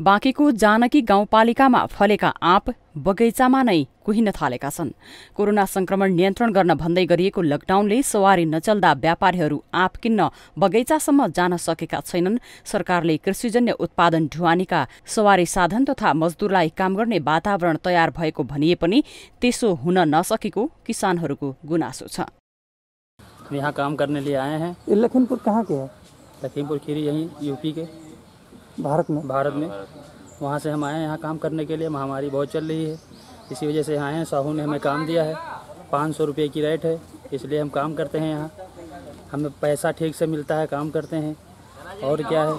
बाँकेको जानकी गाउँपालिकामा फलेका आँप बगैँचामा नै कुहिन थालेका छन् कोरोना संक्रमण नियन्त्रण गर्न भन्दै गरिएको लकडाउनले सवारी नचल्दा व्यापारीहरू आँप किन्न बगैँचासम्म जान सकेका छैनन् सरकारले कृषिजन्य उत्पादन ढुवानीका सवारी साधन तथा मजदुरलाई काम गर्ने वातावरण तयार भएको भनिए पनि त्यसो हुन नसकेको किसानहरूको गुनासो छ यहाँ काम गर्ने लिए आए हैं लखीमपुर कहाँ के है लखीमपुर खीरी यहीं यूपी के भारत में भारत में वहाँ से हम आए हैं यहाँ काम करने के लिए महामारी बहुत चल रही है इसी वजह से आए हैं साहू ने हमें काम दिया है पाँच सौ रुपये की रेट है इसलिए हम काम करते हैं यहाँ हमें पैसा ठीक से मिलता है काम करते हैं और क्या है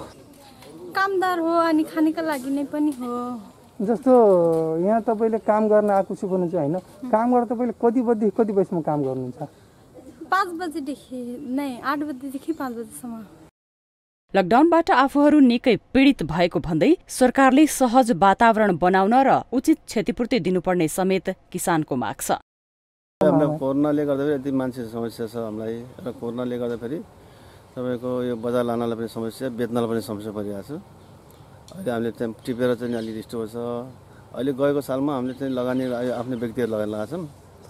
कामदार हो खाने का लागि नहीं पनि हो जस्तो यहाँ पहले काम करना कुछ छु चाहिए ना काम गर्दा तपाईँले कति बजीदेखि कति बजीसम्म काम गर्नुहुन्छ पाँच बजीदेखि नहीं आठ बजीदेखि पाँच बजीसम्म लकडाउनबाट आफूहरू निकै पीडित भएको भन्दै सरकारले सहज वातावरण बनाउन र उचित क्षतिपूर्ति दिनुपर्ने समेत किसानको माग छ कोरोनाले गर्दाखेरि यति मान्छे समस्या छ हामीलाई र कोरोनाले गर्दाखेरि तपाईँको यो बजार लानलाई पनि समस्या बेच्नलाई पनि समस्या परिरहेको छ अहिले हामीले त्यहाँ टिपेर चाहिँ अलिक स्टोर छ अहिले गएको सालमा हामीले चाहिँ लगानी आफ्नो व्यक्तिहरू लगानी लगाएको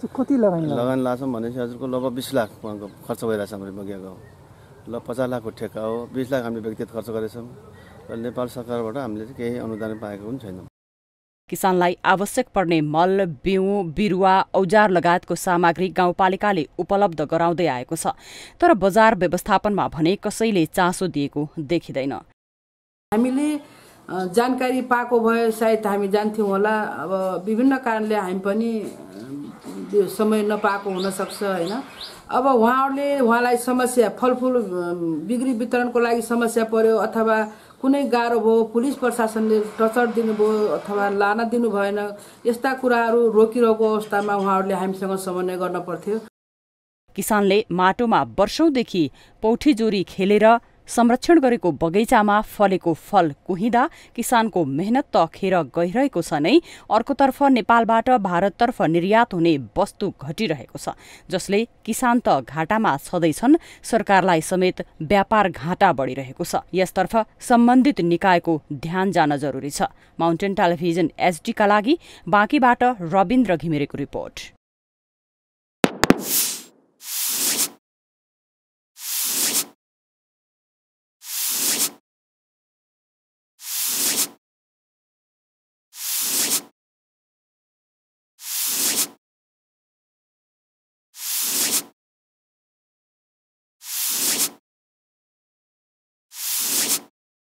छौँ कति लगानी लगानी लगाएको छौँ भनेपछि हजुरको लगभग बिस लाख खर्च भइरहेछ हाम्रो बगियाको ल पचास लाखको ठेका हो बिस लाख हामीले व्यक्तिगत खर्च गरेछौँ र नेपाल सरकारबाट हामीले केही अनुदान पाएको पनि छैन किसानलाई आवश्यक पर्ने मल बिउ बिरुवा औजार लगायतको सामग्री गाउँपालिकाले उपलब्ध गराउँदै आएको छ तर बजार व्यवस्थापनमा भने कसैले चासो दिएको देखिँदैन हामीले जानकारी पाएको भए सायद हामी जान्थ्यौँ होला अब विभिन्न कारणले हामी पनि त्यो समय नपाएको हुनसक्छ होइन अब उहाँहरूले उहाँलाई समस्या फलफुल बिक्री वितरणको लागि समस्या पर्यो अथवा कुनै गाह्रो भयो पुलिस प्रशासनले टचर दिनुभयो अथवा लान दिनु भएन यस्ता कुराहरू रोकिरहेको अवस्थामा उहाँहरूले हामीसँग समन्वय गर्न पर्थ्यो किसानले माटोमा वर्षौँदेखि पौठीजोरी खेलेर संरक्षण गरेको बगैँचामा फलेको फल कुहिँदा किसानको मेहनत त खेर गइरहेको छ नै अर्कोतर्फ नेपालबाट भारततर्फ निर्यात हुने वस्तु घटिरहेको छ जसले किसान त घाटामा छँदैछन् सरकारलाई समेत व्यापार घाटा बढिरहेको छ यसतर्फ सम्बन्धित निकायको ध्यान जान जरुरी छ माउन्टेन टेलिभिजन एसडीका लागि बाँकीबाट रविन्द्र घिमिरेको रिपोर्ट